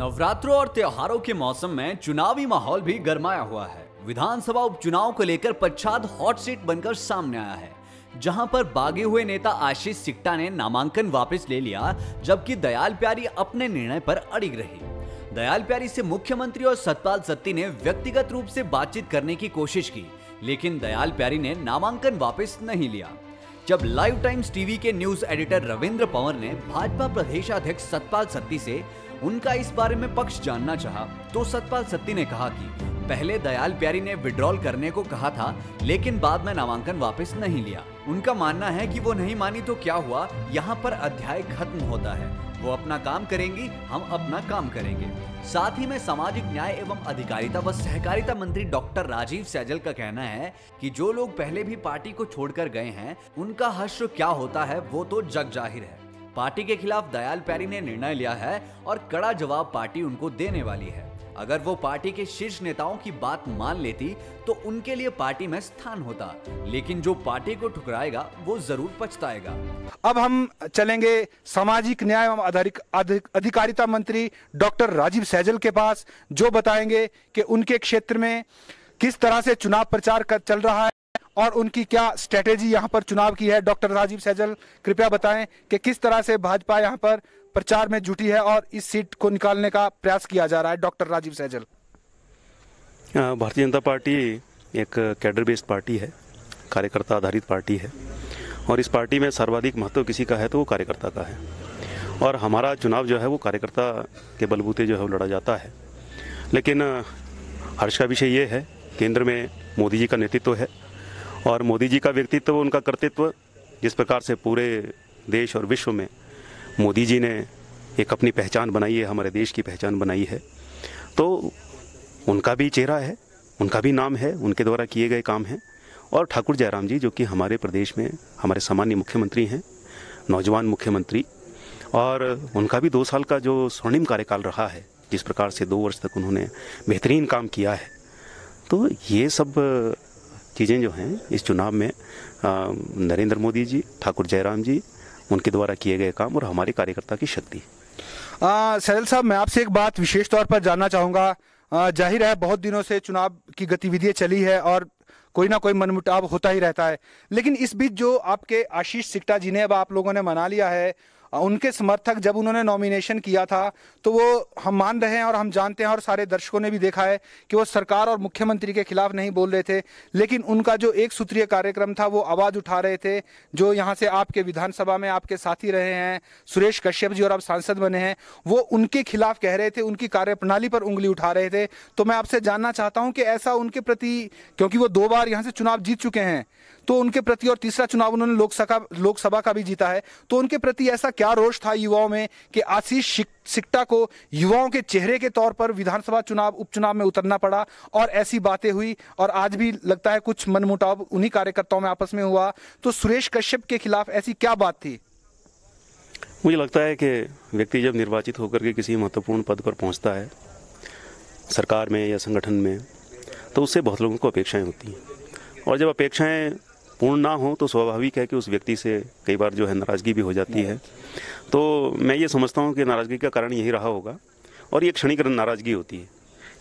नवरात्रों और त्योहारों के मौसम में चुनावी माहौल भी गर्माया हुआ है विधानसभा उपचुनाव को लेकर पच्छाद हॉट सीट बनकर सामने आया है जहां पर बागे हुए नेता आशीष सिक्टा ने नामांकन वापस ले लिया जबकि दयाल प्यारी अपने निर्णय पर अड़िग रही दयाल प्यारी से मुख्यमंत्री और सतपाल सत्ती ने व्यक्तिगत रूप से बातचीत करने की कोशिश की लेकिन दयाल प्यारी ने नामांकन वापस नहीं लिया जब लाइव टाइम्स टीवी के न्यूज एडिटर रविंद्र पंवर ने भाजपा प्रदेश अध्यक्ष सतपाल सत्ती से उनका इस बारे में पक्ष जानना चाहा तो सतपाल सत्ती ने कहा कि पहले दयाल प्यारी ने विड्रॉल करने को कहा था लेकिन बाद में नामांकन वापस नहीं लिया उनका मानना है कि वो नहीं मानी तो क्या हुआ यहाँ पर अध्याय खत्म होता है वो अपना काम करेंगी हम अपना काम करेंगे साथ ही में सामाजिक न्याय एवं अधिकारिता व सहकारिता मंत्री डॉक्टर राजीव सैजल का कहना है कि जो लोग पहले भी पार्टी को छोड़कर गए हैं उनका हश्र क्या होता है वो तो जग जाहिर है पार्टी के खिलाफ दयाल पैरी ने निर्णय लिया है और कड़ा जवाब पार्टी उनको देने वाली है अगर वो पार्टी के शीर्ष नेताओं की बात मान लेती तो उनके लिए पार्टी में स्थान होता लेकिन जो पार्टी को ठुकराएगा वो जरूर पछताएगा अब हम चलेंगे सामाजिक न्याय एवं अधिकारिता मंत्री डॉक्टर राजीव सैजल के पास जो बताएंगे कि उनके क्षेत्र में किस तरह से चुनाव प्रचार कर चल रहा है और उनकी क्या स्ट्रेटेजी यहाँ पर चुनाव की है डॉक्टर राजीव सैजल कृपया बताएं कि किस तरह से भाजपा यहाँ पर प्रचार में जुटी है और इस सीट को निकालने का प्रयास किया जा रहा है डॉक्टर राजीव सैजल भारतीय जनता पार्टी एक कैडर बेस्ड पार्टी है कार्यकर्ता आधारित पार्टी है और इस पार्टी में सर्वाधिक महत्व किसी का है तो वो कार्यकर्ता का है और हमारा चुनाव जो है वो कार्यकर्ता के बलबूते जो है वो लड़ा जाता है लेकिन हर्ष का विषय ये है केंद्र में मोदी जी का नेतृत्व है और मोदी जी का व्यक्तित्व उनका कर्तृत्व जिस प्रकार से पूरे देश और विश्व में मोदी जी ने एक अपनी पहचान बनाई है हमारे देश की पहचान बनाई है तो उनका भी चेहरा है उनका भी नाम है उनके द्वारा किए गए काम हैं और ठाकुर जयराम जी जो कि हमारे प्रदेश में हमारे सामान्य मुख्यमंत्री हैं नौजवान मुख्यमंत्री और उनका भी दो साल का जो स्वर्णिम कार्यकाल रहा है जिस प्रकार से दो वर्ष तक उन्होंने बेहतरीन काम किया है तो ये सब चीज़ें जो हैं इस चुनाव में नरेंद्र मोदी जी ठाकुर जयराम जी उनके द्वारा किए गए काम और हमारे कार्यकर्ता की शक्ति सैजल साहब मैं आपसे एक बात विशेष तौर पर जानना चाहूँगा जाहिर है बहुत दिनों से चुनाव की गतिविधियाँ चली है और कोई ना कोई मनमुटाव होता ही रहता है लेकिन इस बीच जो आपके आशीष सिक्टा जी ने अब आप लोगों ने मना लिया है उनके समर्थक जब उन्होंने नॉमिनेशन किया था तो वो हम मान रहे हैं और हम जानते हैं और सारे दर्शकों ने भी देखा है कि वो सरकार और मुख्यमंत्री के खिलाफ नहीं बोल रहे थे लेकिन उनका जो एक सूत्रीय कार्यक्रम था वो आवाज़ उठा रहे थे जो यहाँ से आपके विधानसभा में आपके साथी रहे हैं सुरेश कश्यप जी और आप सांसद बने हैं वो उनके खिलाफ कह रहे थे उनकी कार्यप्रणाली पर उंगली उठा रहे थे तो मैं आपसे जानना चाहता हूँ कि ऐसा उनके प्रति क्योंकि वो दो बार यहाँ से चुनाव जीत चुके हैं तो उनके प्रति और तीसरा चुनाव उन्होंने लोकसभा लोकसभा का भी जीता है तो उनके प्रति ऐसा क्या रोष था युवाओं में कि आशीष सिक्टा को युवाओं के चेहरे के तौर पर विधानसभा चुनाव उपचुनाव में उतरना पड़ा और ऐसी बातें हुई और आज भी लगता है कुछ मनमुटाव उन्हीं कार्यकर्ताओं में आपस में हुआ तो सुरेश कश्यप के खिलाफ ऐसी क्या बात थी मुझे लगता है कि व्यक्ति जब निर्वाचित होकर के किसी महत्वपूर्ण पद पर पहुंचता है सरकार में या संगठन में तो उससे बहुत लोगों को अपेक्षाएं होती हैं और जब अपेक्षाएं पूर्ण ना हो तो स्वाभाविक है कि उस व्यक्ति से कई बार जो है नाराज़गी भी हो जाती है तो मैं ये समझता हूँ कि नाराज़गी का कारण यही रहा होगा और ये क्षणिक नाराज़गी होती है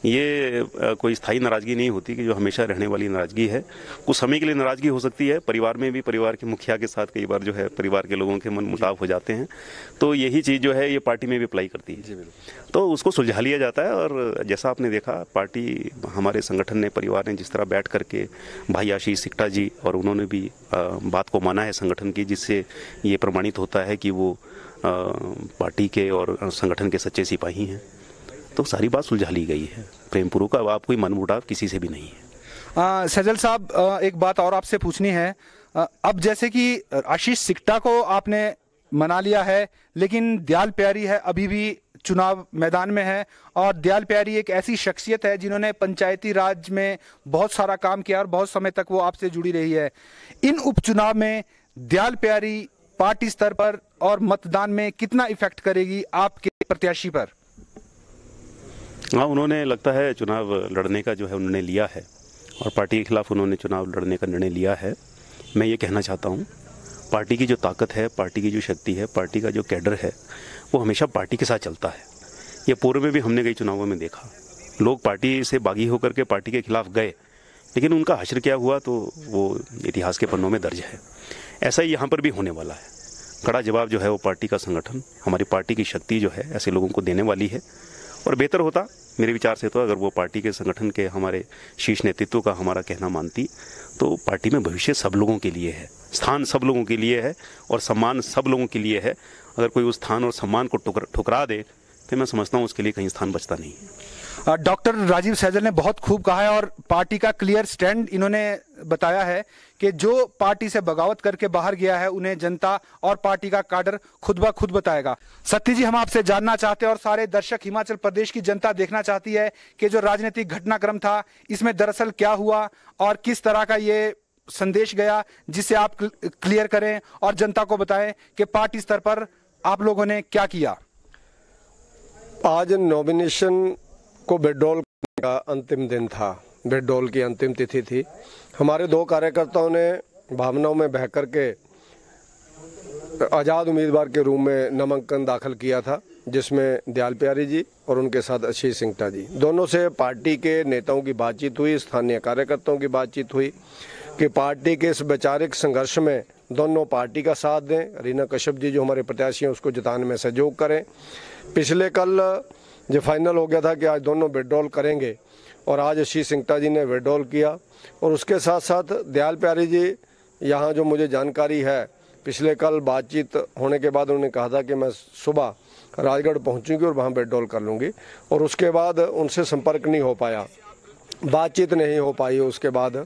ये कोई स्थायी नाराज़गी नहीं होती कि जो हमेशा रहने वाली नाराज़गी है कुछ समय के लिए नाराज़गी हो सकती है परिवार में भी परिवार के मुखिया के साथ कई बार जो है परिवार के लोगों के मन मुटाव हो जाते हैं तो यही चीज़ जो है ये पार्टी में भी अप्लाई करती है तो उसको सुलझा लिया जाता है और जैसा आपने देखा पार्टी हमारे संगठन ने परिवार ने जिस तरह बैठ करके भाई आशीष सिक्टा जी और उन्होंने भी बात को माना है संगठन की जिससे ये प्रमाणित होता है कि वो पार्टी के और संगठन के सच्चे सिपाही हैं तो सारी बात सुलझा ली गई है प्रेमपुर का अब कोई मनमुटाव किसी से भी नहीं है आ, सजल साहब एक बात और आपसे पूछनी है अब जैसे कि आशीष सिक्टा को आपने मना लिया है लेकिन दयाल प्यारी है अभी भी चुनाव मैदान में है और दयाल प्यारी एक ऐसी शख्सियत है जिन्होंने पंचायती राज में बहुत सारा काम किया और बहुत समय तक वो आपसे जुड़ी रही है इन उपचुनाव में दयाल प्यारी पार्टी स्तर पर और मतदान में कितना इफेक्ट करेगी आपके प्रत्याशी पर हाँ उन्होंने लगता है चुनाव लड़ने का जो है उन्होंने लिया है और पार्टी के खिलाफ उन्होंने चुनाव लड़ने का निर्णय लिया है मैं ये कहना चाहता हूँ पार्टी की जो ताकत है पार्टी की जो शक्ति है पार्टी का जो कैडर है वो हमेशा पार्टी के साथ चलता है ये पूर्व में भी हमने कई चुनावों में देखा लोग पार्टी से बागी होकर के पार्टी के खिलाफ गए लेकिन उनका हश्र क्या हुआ तो वो इतिहास के पन्नों में दर्ज है ऐसा ही यहाँ पर भी होने वाला है कड़ा जवाब जो है वो पार्टी का संगठन हमारी पार्टी की शक्ति जो है ऐसे लोगों को देने वाली है और बेहतर होता मेरे विचार से तो अगर वो पार्टी के संगठन के हमारे शीर्ष नेतृत्व का हमारा कहना मानती तो पार्टी में भविष्य सब लोगों के लिए है स्थान सब लोगों के लिए है और सम्मान सब लोगों के लिए है अगर कोई उस स्थान और सम्मान को ठुकरा दे तो मैं समझता हूँ उसके लिए कहीं स्थान बचता नहीं है डॉक्टर राजीव सैजल ने बहुत खूब कहा है और पार्टी का क्लियर स्टैंड इन्होंने बताया है कि जो पार्टी से बगावत करके बाहर गया है उन्हें जनता और पार्टी का काडर खुद ब खुद बताएगा सत्य जी हम आपसे जानना चाहते हैं और सारे दर्शक हिमाचल प्रदेश की जनता देखना चाहती है कि जो राजनीतिक घटनाक्रम था इसमें दरअसल क्या हुआ और किस तरह का ये संदेश गया जिसे आप क्लियर करें और जनता को बताएं कि पार्टी स्तर पर आप लोगों ने क्या किया आज नॉमिनेशन को बेडोल का अंतिम दिन था बेडोल की अंतिम तिथि थी हमारे दो कार्यकर्ताओं ने भावनाओं में बह कर के आज़ाद उम्मीदवार के रूम में नामांकन दाखिल किया था जिसमें दयाल प्यारी जी और उनके साथ अशीष सिंगटा जी दोनों से पार्टी के नेताओं की बातचीत हुई स्थानीय कार्यकर्ताओं की बातचीत हुई कि पार्टी के इस वैचारिक संघर्ष में दोनों पार्टी का साथ दें रीना कश्यप जी जो हमारे प्रत्याशी हैं उसको जिताने में सहयोग करें पिछले कल जो फाइनल हो गया था कि आज दोनों विड्रॉल करेंगे और आज आशीष सिंगटा जी ने विड्रॉल किया और उसके साथ साथ दयाल प्यारी जी यहाँ जो मुझे जानकारी है पिछले कल बातचीत होने के बाद उन्होंने कहा था कि मैं सुबह राजगढ़ पहुँचूँगी और वहाँ विड्रॉल कर लूँगी और उसके बाद उनसे संपर्क नहीं हो पाया बातचीत नहीं हो पाई उसके बाद आ,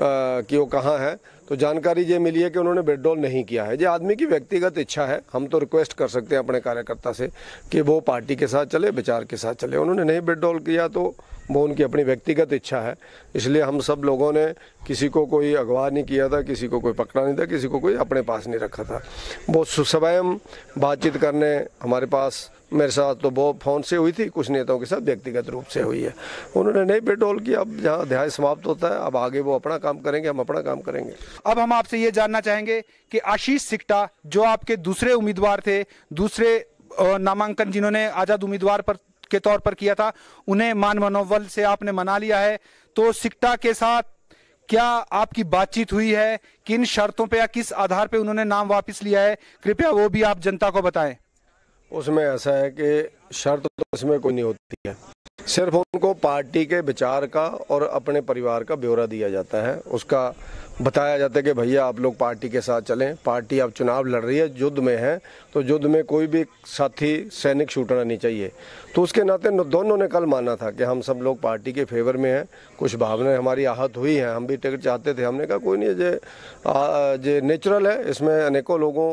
कि वो कहाँ है तो जानकारी ये मिली है कि उन्होंने विड्रॉल नहीं किया है ये आदमी की व्यक्तिगत इच्छा है हम तो रिक्वेस्ट कर सकते हैं अपने कार्यकर्ता से कि वो पार्टी के साथ चले विचार के साथ चले उन्होंने नहीं विड्रॉल किया तो वो उनकी अपनी व्यक्तिगत इच्छा है इसलिए हम सब लोगों ने किसी को कोई अगवा नहीं किया था किसी को कोई पकड़ा नहीं था किसी को कोई अपने पास नहीं रखा था वो सुस्वयं बातचीत करने हमारे पास मेरे साथ तो वो फ़ोन से हुई थी कुछ नेताओं के साथ व्यक्तिगत रूप से हुई है उन्होंने नहीं पेट्रोल किया अब जहाँ अध्याय समाप्त होता है अब आगे वो अपना काम करेंगे हम अपना काम करेंगे अब हम आपसे ये जानना चाहेंगे कि आशीष सिक्टा जो आपके दूसरे उम्मीदवार थे दूसरे नामांकन जिन्होंने आज़ाद उम्मीदवार पर के तौर पर किया था उन्हें मान मनोबल से आपने मना लिया है तो सिक्टा के साथ क्या आपकी बातचीत हुई है किन शर्तों पे या किस आधार पे उन्होंने नाम वापस लिया है कृपया वो भी आप जनता को बताएं उसमें ऐसा है कि शर्त तो उसमें कोई नहीं होती है सिर्फ उनको पार्टी के विचार का और अपने परिवार का ब्यौरा दिया जाता है उसका बताया जाता है कि भैया आप लोग पार्टी के साथ चलें पार्टी अब चुनाव लड़ रही है युद्ध में है तो युद्ध में कोई भी साथी सैनिक छूटना नहीं चाहिए तो उसके नाते दोनों ने कल माना था कि हम सब लोग पार्टी के फेवर में हैं कुछ भावनाएं हमारी आहत हुई हैं हम भी टिकट चाहते थे हमने कहा कोई नहीं जे आ, जे नेचुरल है इसमें अनेकों लोगों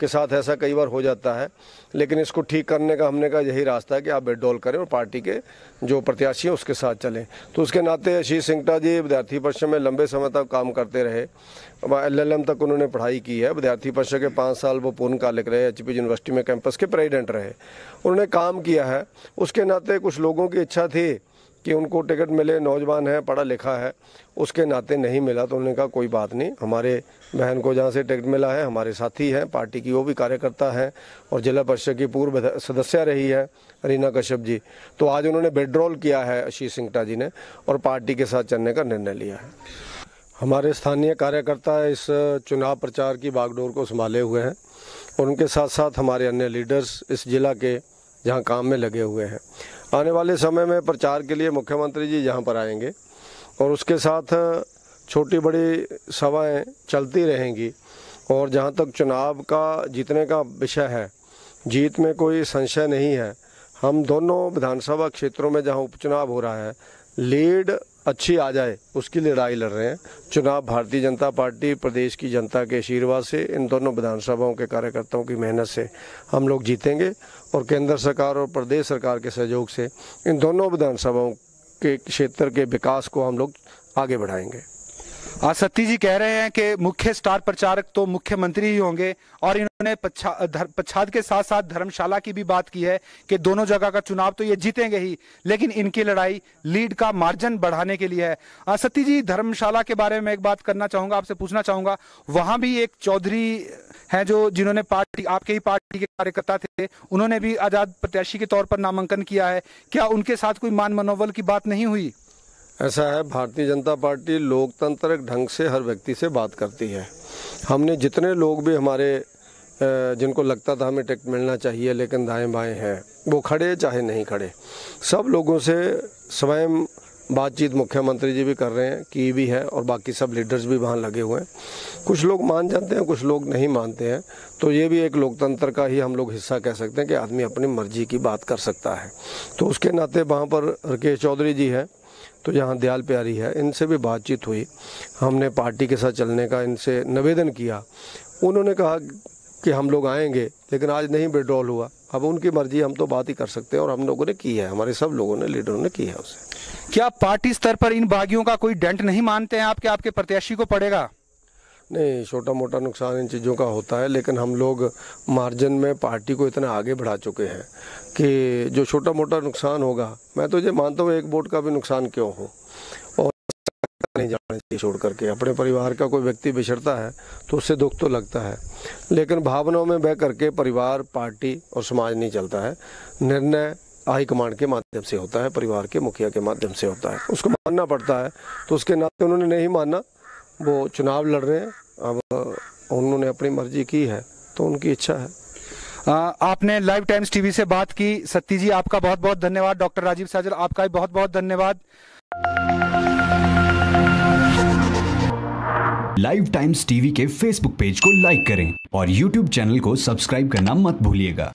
के साथ ऐसा कई बार हो जाता है लेकिन इसको ठीक करने का हमने कहा यही रास्ता है कि आप बेडोल करें और पार्टी के जो प्रत्याशी हैं उसके साथ चलें तो उसके नाते आशीष सिंगटा जी विद्यार्थी परिषद में लंबे समय तक काम करते रहे एल तक उन्होंने पढ़ाई की है विद्यार्थी परिषद के पाँच साल वो पूर्णकालिक रहे एच यूनिवर्सिटी में कैंपस के प्रेजिडेंट रहे उन्होंने काम किया है उसके नाते कुछ लोगों की इच्छा थी कि उनको टिकट मिले नौजवान है पढ़ा लिखा है उसके नाते नहीं मिला तो उन्होंने कहा कोई बात नहीं हमारे बहन को जहाँ से टिकट मिला है हमारे साथी हैं पार्टी की वो भी कार्यकर्ता हैं और जिला परिषद की पूर्व सदस्य रही है रीना कश्यप जी तो आज उन्होंने विड्रॉल किया है आशीष सिंगटा जी ने और पार्टी के साथ चलने का निर्णय लिया है हमारे स्थानीय कार्यकर्ता इस चुनाव प्रचार की बागडोर को संभाले हुए हैं और उनके साथ साथ हमारे अन्य लीडर्स इस जिला के जहाँ काम में लगे हुए हैं आने वाले समय में प्रचार के लिए मुख्यमंत्री जी यहाँ पर आएंगे और उसके साथ छोटी बड़ी सभाएं चलती रहेंगी और जहाँ तक चुनाव का जीतने का विषय है जीत में कोई संशय नहीं है हम दोनों विधानसभा क्षेत्रों में जहाँ उपचुनाव हो रहा है लीड अच्छी आ जाए उसकी लड़ाई लड़ रहे हैं चुनाव भारतीय जनता पार्टी प्रदेश की जनता के आशीर्वाद से इन दोनों विधानसभाओं के कार्यकर्ताओं की मेहनत से हम लोग जीतेंगे और केंद्र सरकार और प्रदेश सरकार के सहयोग से इन दोनों विधानसभाओं के क्षेत्र के विकास को हम लोग आगे बढ़ाएंगे हाँ, सत्ती जी कह रहे हैं कि मुख्य स्टार प्रचारक तो मुख्यमंत्री ही होंगे और इन्होंने पच्छाद के साथ साथ धर्मशाला की भी बात की है कि दोनों जगह का चुनाव तो ये जीतेंगे ही लेकिन इनकी लड़ाई लीड का मार्जिन बढ़ाने के लिए है हाँ, सत्ती जी धर्मशाला के बारे में एक बात करना चाहूंगा आपसे पूछना चाहूंगा वहां भी एक चौधरी है जो जिन्होंने पार्टी आपके ही पार्टी के कार्यकर्ता थे उन्होंने भी आजाद प्रत्याशी के तौर पर नामांकन किया है क्या उनके साथ कोई मान मनोबल की बात नहीं हुई ऐसा है भारतीय जनता पार्टी लोकतंत्र ढंग से हर व्यक्ति से बात करती है हमने जितने लोग भी हमारे जिनको लगता था हमें टिकट मिलना चाहिए लेकिन दाएं बाएं हैं वो खड़े चाहे नहीं खड़े सब लोगों से स्वयं बातचीत मुख्यमंत्री जी भी कर रहे हैं की भी है और बाकी सब लीडर्स भी वहाँ लगे हुए हैं कुछ लोग मान जाते हैं कुछ लोग नहीं मानते हैं तो ये भी एक लोकतंत्र का ही हम लोग हिस्सा कह सकते हैं कि आदमी अपनी मर्जी की बात कर सकता है तो उसके नाते वहाँ पर राकेश चौधरी जी हैं तो यहाँ दयाल प्यारी है इनसे भी बातचीत हुई हमने पार्टी के साथ चलने का इनसे निवेदन किया उन्होंने कहा कि हम लोग आएंगे लेकिन आज नहीं विड्रॉल हुआ अब उनकी मर्जी हम तो बात ही कर सकते हैं और हम लोगों ने की है हमारे सब लोगों ने लीडरों ने की है उसे क्या पार्टी स्तर पर इन बागियों का कोई डेंट नहीं मानते हैं आपके आपके प्रत्याशी को पड़ेगा नहीं छोटा मोटा नुकसान इन चीज़ों का होता है लेकिन हम लोग मार्जिन में पार्टी को इतना आगे बढ़ा चुके हैं कि जो छोटा मोटा नुकसान होगा मैं तो ये मानता हूँ एक वोट का भी नुकसान क्यों हो और नहीं जाने छोड़ करके अपने परिवार का कोई व्यक्ति बिछड़ता है तो उससे दुख तो लगता है लेकिन भावनाओं में बह करके परिवार पार्टी और समाज नहीं चलता है निर्णय हाईकमांड के माध्यम से होता है परिवार के मुखिया के माध्यम से होता है उसको मानना पड़ता है तो उसके नाते उन्होंने नहीं माना वो चुनाव लड़ रहे हैं अब उन्होंने अपनी मर्जी की है तो उनकी इच्छा है आ, आपने लाइव टाइम्स टीवी से बात की सत्ती जी आपका बहुत बहुत धन्यवाद डॉक्टर राजीव साजल आपका भी बहुत बहुत धन्यवाद लाइव टाइम्स टीवी के फेसबुक पेज को लाइक करें और यूट्यूब चैनल को सब्सक्राइब करना मत भूलिएगा